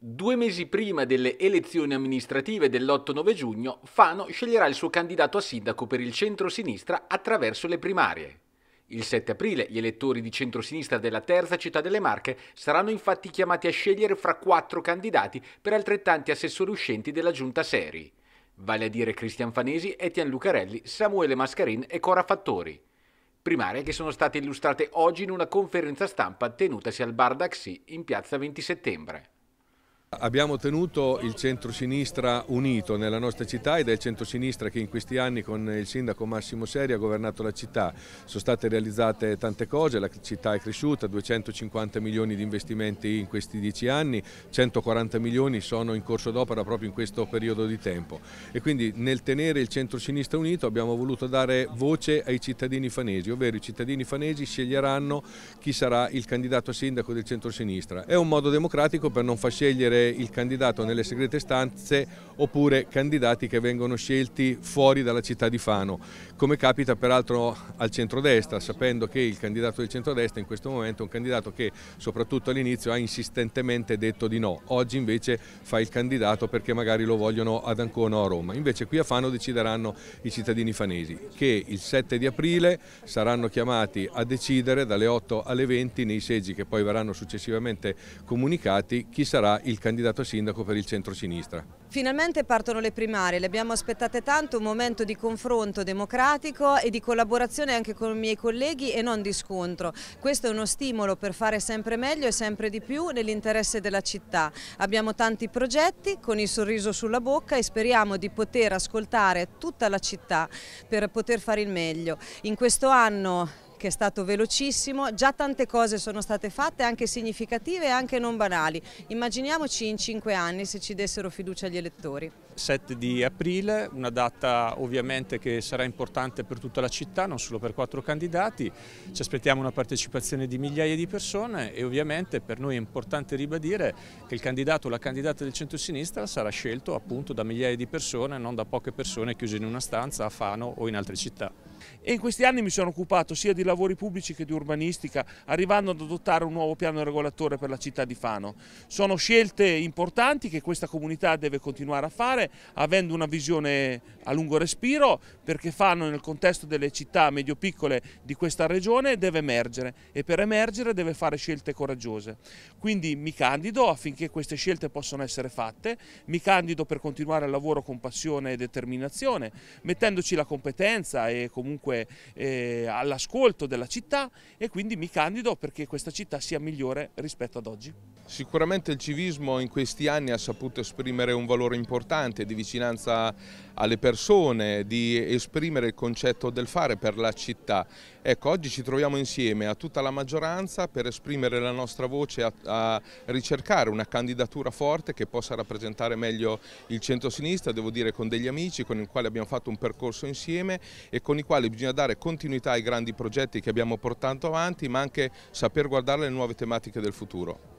Due mesi prima delle elezioni amministrative dell'8-9 giugno, Fano sceglierà il suo candidato a sindaco per il centro-sinistra attraverso le primarie. Il 7 aprile gli elettori di centrosinistra della terza città delle Marche saranno infatti chiamati a scegliere fra quattro candidati per altrettanti assessori uscenti della giunta Seri, vale a dire Cristian Fanesi, Etienne Lucarelli, Samuele Mascarin e Cora Fattori. Primarie che sono state illustrate oggi in una conferenza stampa tenutasi al Bar d'Axi in piazza 20 settembre. Abbiamo tenuto il centro-sinistra unito nella nostra città ed è il centro-sinistra che in questi anni con il sindaco Massimo Seri ha governato la città. Sono state realizzate tante cose, la città è cresciuta, 250 milioni di investimenti in questi dieci anni, 140 milioni sono in corso d'opera proprio in questo periodo di tempo. E quindi nel tenere il centro-sinistra unito abbiamo voluto dare voce ai cittadini fanesi, ovvero i cittadini fanesi sceglieranno chi sarà il candidato a sindaco del centro-sinistra. È un modo democratico per non far scegliere essere il candidato nelle segrete stanze oppure candidati che vengono scelti fuori dalla città di Fano, come capita peraltro al centrodestra, sapendo che il candidato del centrodestra in questo momento è un candidato che soprattutto all'inizio ha insistentemente detto di no, oggi invece fa il candidato perché magari lo vogliono ad Ancona o a Roma, invece qui a Fano decideranno i cittadini fanesi che il 7 di aprile saranno chiamati a decidere dalle 8 alle 20 nei seggi che poi verranno successivamente comunicati chi sarà il candidato candidato sindaco per il centro-sinistra. Finalmente partono le primarie, le abbiamo aspettate tanto, un momento di confronto democratico e di collaborazione anche con i miei colleghi e non di scontro. Questo è uno stimolo per fare sempre meglio e sempre di più nell'interesse della città. Abbiamo tanti progetti con il sorriso sulla bocca e speriamo di poter ascoltare tutta la città per poter fare il meglio. In questo anno che è stato velocissimo, già tante cose sono state fatte anche significative e anche non banali. Immaginiamoci in cinque anni se ci dessero fiducia agli elettori. 7 di aprile, una data ovviamente che sarà importante per tutta la città, non solo per quattro candidati, ci aspettiamo una partecipazione di migliaia di persone e ovviamente per noi è importante ribadire che il candidato o la candidata del centro-sinistra sarà scelto appunto da migliaia di persone, non da poche persone chiuse in una stanza a Fano o in altre città. E in questi anni mi sono occupato sia di lavori pubblici che di urbanistica, arrivando ad adottare un nuovo piano regolatore per la città di Fano. Sono scelte importanti che questa comunità deve continuare a fare, avendo una visione a lungo respiro, perché Fano nel contesto delle città medio-piccole di questa regione deve emergere e per emergere deve fare scelte coraggiose. Quindi mi candido affinché queste scelte possano essere fatte, mi candido per continuare il lavoro con passione e determinazione, mettendoci la competenza e comunque eh, all'ascolto volto della città e quindi mi candido perché questa città sia migliore rispetto ad oggi. Sicuramente il civismo in questi anni ha saputo esprimere un valore importante di vicinanza alle persone, di esprimere il concetto del fare per la città. Ecco, oggi ci troviamo insieme a tutta la maggioranza per esprimere la nostra voce, a, a ricercare una candidatura forte che possa rappresentare meglio il centro-sinistra, devo dire con degli amici con i quali abbiamo fatto un percorso insieme e con i quali bisogna dare continuità ai grandi progetti che abbiamo portato avanti, ma anche saper guardare le nuove tematiche del futuro.